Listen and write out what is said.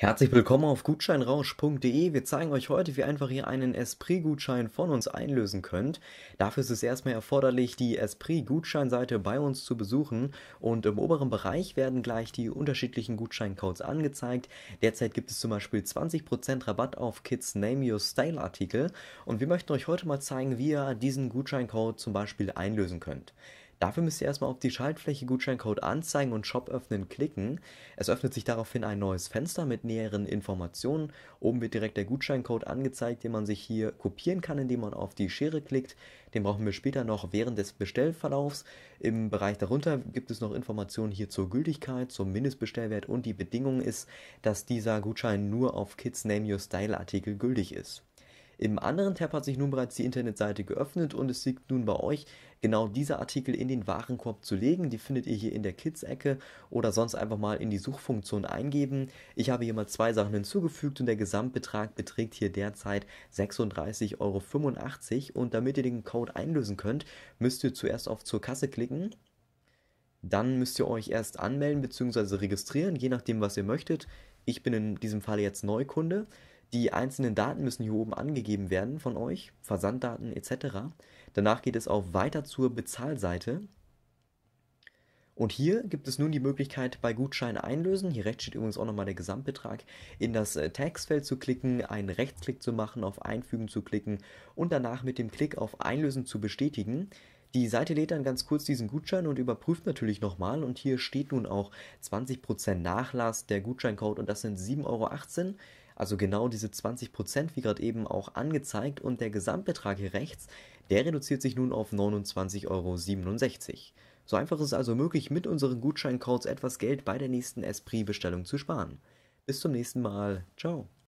Herzlich willkommen auf gutscheinrausch.de. Wir zeigen euch heute, wie einfach ihr einen Esprit-Gutschein von uns einlösen könnt. Dafür ist es erstmal erforderlich, die Esprit-Gutscheinseite bei uns zu besuchen und im oberen Bereich werden gleich die unterschiedlichen Gutscheincodes angezeigt. Derzeit gibt es zum Beispiel 20% Rabatt auf Kids Name Your Style Artikel und wir möchten euch heute mal zeigen, wie ihr diesen Gutscheincode zum Beispiel einlösen könnt. Dafür müsst ihr erstmal auf die Schaltfläche Gutscheincode anzeigen und Shop öffnen klicken. Es öffnet sich daraufhin ein neues Fenster mit näheren Informationen. Oben wird direkt der Gutscheincode angezeigt, den man sich hier kopieren kann, indem man auf die Schere klickt. Den brauchen wir später noch während des Bestellverlaufs. Im Bereich darunter gibt es noch Informationen hier zur Gültigkeit, zum Mindestbestellwert und die Bedingung ist, dass dieser Gutschein nur auf Kids Name Your Style Artikel gültig ist. Im anderen Tab hat sich nun bereits die Internetseite geöffnet und es liegt nun bei euch, genau diese Artikel in den Warenkorb zu legen. Die findet ihr hier in der Kids-Ecke oder sonst einfach mal in die Suchfunktion eingeben. Ich habe hier mal zwei Sachen hinzugefügt und der Gesamtbetrag beträgt hier derzeit 36,85 Euro. Und damit ihr den Code einlösen könnt, müsst ihr zuerst auf zur Kasse klicken. Dann müsst ihr euch erst anmelden bzw. registrieren, je nachdem, was ihr möchtet. Ich bin in diesem Fall jetzt Neukunde. Die einzelnen Daten müssen hier oben angegeben werden von euch, Versanddaten etc. Danach geht es auf Weiter zur Bezahlseite. Und hier gibt es nun die Möglichkeit, bei Gutschein einlösen, hier rechts steht übrigens auch nochmal der Gesamtbetrag, in das äh, Tagsfeld zu klicken, einen Rechtsklick zu machen, auf Einfügen zu klicken und danach mit dem Klick auf Einlösen zu bestätigen. Die Seite lädt dann ganz kurz diesen Gutschein und überprüft natürlich nochmal. Und hier steht nun auch 20% Nachlass, der Gutscheincode und das sind 7,18 Euro also genau diese 20%, wie gerade eben auch angezeigt. Und der Gesamtbetrag hier rechts, der reduziert sich nun auf 29,67 Euro. So einfach ist es also möglich, mit unseren Gutscheincodes etwas Geld bei der nächsten Esprit-Bestellung zu sparen. Bis zum nächsten Mal. Ciao.